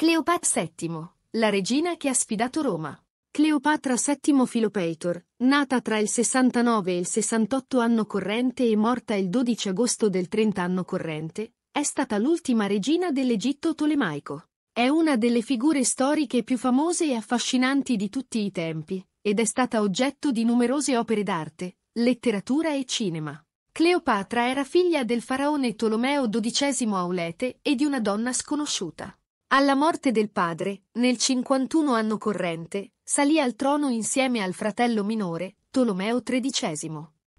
Cleopatra VII, la regina che ha sfidato Roma. Cleopatra VII Filopeitor, nata tra il 69 e il 68 anno corrente e morta il 12 agosto del 30 anno corrente, è stata l'ultima regina dell'Egitto tolemaico. È una delle figure storiche più famose e affascinanti di tutti i tempi, ed è stata oggetto di numerose opere d'arte, letteratura e cinema. Cleopatra era figlia del faraone Tolomeo XII Aulete e di una donna sconosciuta. Alla morte del padre, nel 51 anno corrente, salì al trono insieme al fratello minore, Tolomeo XIII.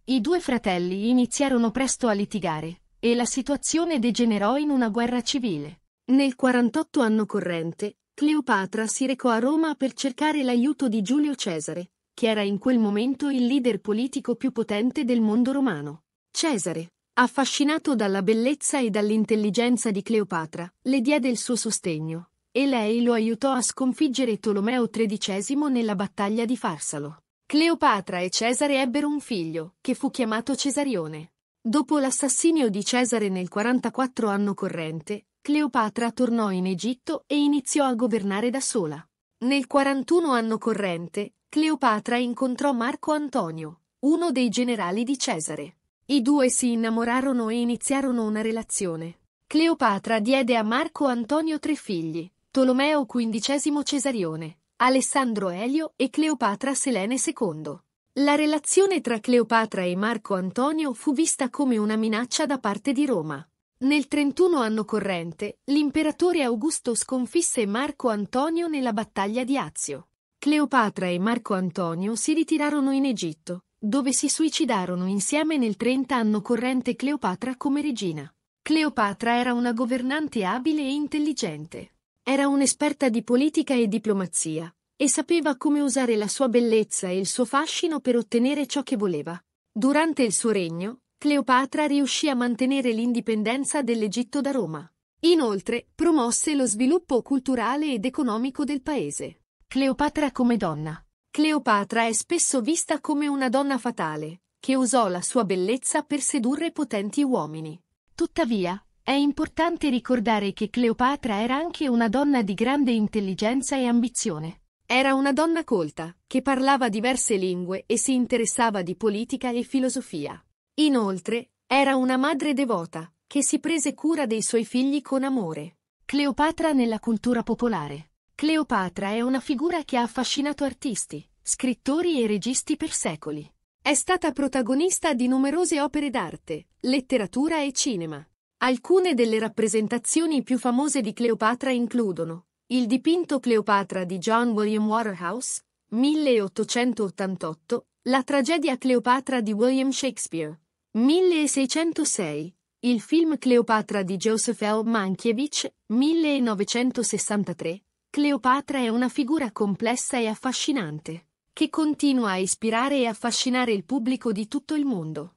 I due fratelli iniziarono presto a litigare, e la situazione degenerò in una guerra civile. Nel 48 anno corrente, Cleopatra si recò a Roma per cercare l'aiuto di Giulio Cesare, che era in quel momento il leader politico più potente del mondo romano. Cesare, Affascinato dalla bellezza e dall'intelligenza di Cleopatra, le diede il suo sostegno, e lei lo aiutò a sconfiggere Tolomeo XIII nella battaglia di Farsalo. Cleopatra e Cesare ebbero un figlio, che fu chiamato Cesarione. Dopo l'assassinio di Cesare nel 44 anno corrente, Cleopatra tornò in Egitto e iniziò a governare da sola. Nel 41 anno corrente, Cleopatra incontrò Marco Antonio, uno dei generali di Cesare. I due si innamorarono e iniziarono una relazione. Cleopatra diede a Marco Antonio tre figli, Tolomeo XV Cesarione, Alessandro Elio e Cleopatra Selene II. La relazione tra Cleopatra e Marco Antonio fu vista come una minaccia da parte di Roma. Nel 31 anno corrente, l'imperatore Augusto sconfisse Marco Antonio nella battaglia di Azio. Cleopatra e Marco Antonio si ritirarono in Egitto, dove si suicidarono insieme nel 30 anno corrente Cleopatra come regina. Cleopatra era una governante abile e intelligente. Era un'esperta di politica e diplomazia, e sapeva come usare la sua bellezza e il suo fascino per ottenere ciò che voleva. Durante il suo regno, Cleopatra riuscì a mantenere l'indipendenza dell'Egitto da Roma. Inoltre, promosse lo sviluppo culturale ed economico del paese. Cleopatra come donna Cleopatra è spesso vista come una donna fatale, che usò la sua bellezza per sedurre potenti uomini. Tuttavia, è importante ricordare che Cleopatra era anche una donna di grande intelligenza e ambizione. Era una donna colta, che parlava diverse lingue e si interessava di politica e filosofia. Inoltre, era una madre devota, che si prese cura dei suoi figli con amore. Cleopatra nella cultura popolare Cleopatra è una figura che ha affascinato artisti, scrittori e registi per secoli. È stata protagonista di numerose opere d'arte, letteratura e cinema. Alcune delle rappresentazioni più famose di Cleopatra includono il dipinto Cleopatra di John William Waterhouse, 1888, la tragedia Cleopatra di William Shakespeare, 1606, il film Cleopatra di Joseph L. Mankiewicz, 1963, Cleopatra è una figura complessa e affascinante, che continua a ispirare e affascinare il pubblico di tutto il mondo.